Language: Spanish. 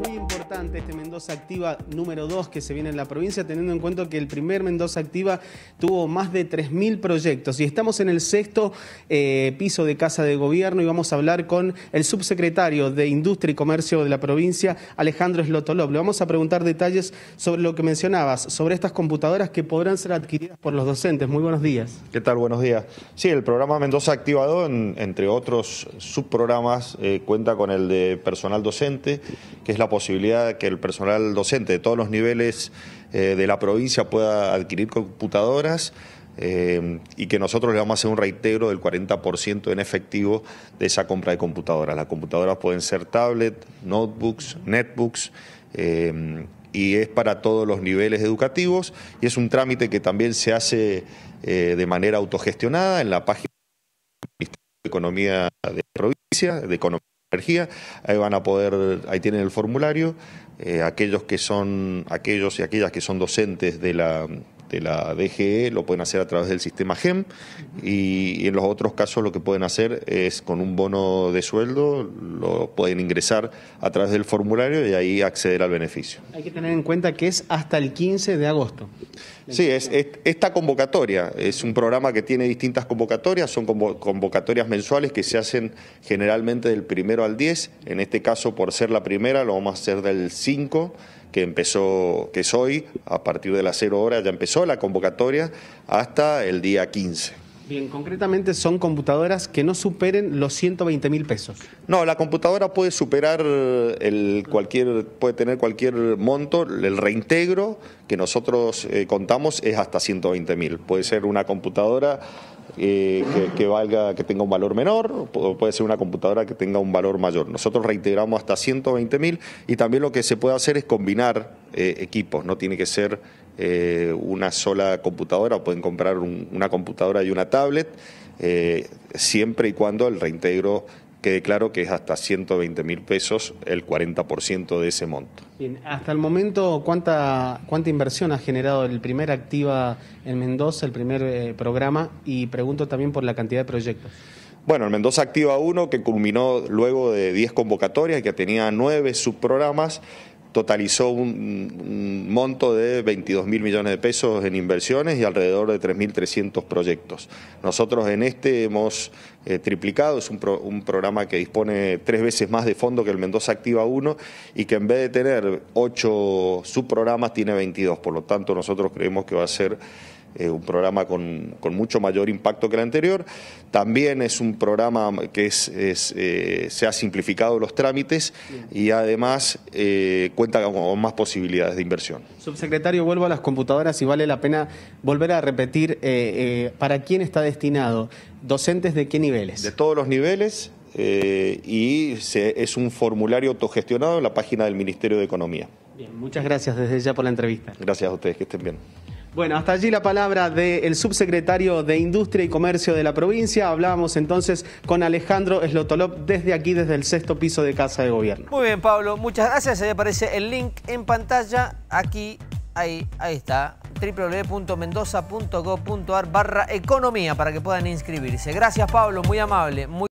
muy importante. este Mendoza Activa número 2 que se viene en la provincia, teniendo en cuenta que el primer Mendoza Activa tuvo más de 3.000 proyectos. Y estamos en el sexto eh, piso de Casa de Gobierno y vamos a hablar con el subsecretario de Industria y Comercio de la provincia, Alejandro Slotolov. Le vamos a preguntar detalles sobre lo que mencionabas, sobre estas computadoras que podrán ser adquiridas por los docentes. Muy buenos días. ¿Qué tal? Buenos días. Sí, el programa Mendoza Activado, entre otros subprogramas, eh, cuenta con el de personal docente, que es la posibilidad que el personal docente de todos los niveles eh, de la provincia pueda adquirir computadoras. Eh, y que nosotros le vamos a hacer un reitero del 40% en efectivo de esa compra de computadoras. Las computadoras pueden ser tablet, notebooks, netbooks, eh, y es para todos los niveles educativos y es un trámite que también se hace de manera autogestionada en la página del Ministerio de Economía de la provincia, de Economía energía, ahí van a poder, ahí tienen el formulario, eh, aquellos que son, aquellos y aquellas que son docentes de la de la DGE lo pueden hacer a través del sistema GEM y, en los otros casos lo que pueden hacer es con un bono de sueldo, lo pueden ingresar a través del formulario y ahí acceder al beneficio. Hay que tener en cuenta que es hasta el 15 de agosto. Sí, es, esta convocatoria es un programa que tiene distintas convocatorias, son convocatorias mensuales que se hacen generalmente del primero al 10, en este caso por ser la primera lo vamos a hacer del 5 que empezó, que es hoy, a partir de las 0 horas ya empezó la convocatoria hasta el día 15. Bien, concretamente son computadoras que no superen los 120 mil pesos. No, la computadora puede superar el cualquier, puede tener cualquier monto. El reintegro que nosotros eh, contamos es hasta 120 mil. Puede ser una computadora eh, que, valga, que tenga un valor menor, o puede ser una computadora que tenga un valor mayor. Nosotros reintegramos hasta 120 y también lo que se puede hacer es combinar eh, equipos, no tiene que ser eh, una sola computadora, pueden comprar una computadora y una tablet, siempre y cuando el reintegro quede claro que es hasta 120 mil pesos el 40% de ese monto. Bien, hasta el momento, ¿cuánta, ¿cuánta inversión ha generado el primer Activa en Mendoza, el primer eh, programa? Y pregunto también por la cantidad de proyectos. Bueno, el Mendoza Activa 1, que culminó luego de 10 convocatorias, que tenía 9 subprogramas totalizó un, monto de 22 mil millones de pesos en inversiones y alrededor de 3.300 proyectos. Nosotros en este hemos eh, triplicado, es un, un, programa que dispone tres veces más de fondo que el Mendoza Activa 1 y que en vez de tener ocho subprogramas tiene 22, por lo tanto nosotros creemos que va a ser eh, un programa con, mucho mayor impacto que el anterior. También es un programa que eh, se ha simplificado los trámites y además eh, cuenta con, más posibilidades de inversión. Subsecretario, vuelvo a las computadoras y vale la pena volver a repetir para quién está destinado, docentes de qué niveles. De todos los niveles. y es un formulario autogestionado en la página del Ministerio de Economía. Bien, muchas gracias desde ya por la entrevista. Gracias a ustedes, que estén bien. Bueno, hasta allí la palabra del subsecretario de Industria y Comercio de la provincia. Hablábamos entonces con Alejandro Slotolop desde aquí, desde el sexto piso de Casa de Gobierno. Muy bien, Pablo, muchas gracias. Ahí aparece el link en pantalla. Aquí, ahí, ahí está www.mendoza.gov.ar barra economía para que puedan inscribirse. Gracias Pablo, muy amable. Muy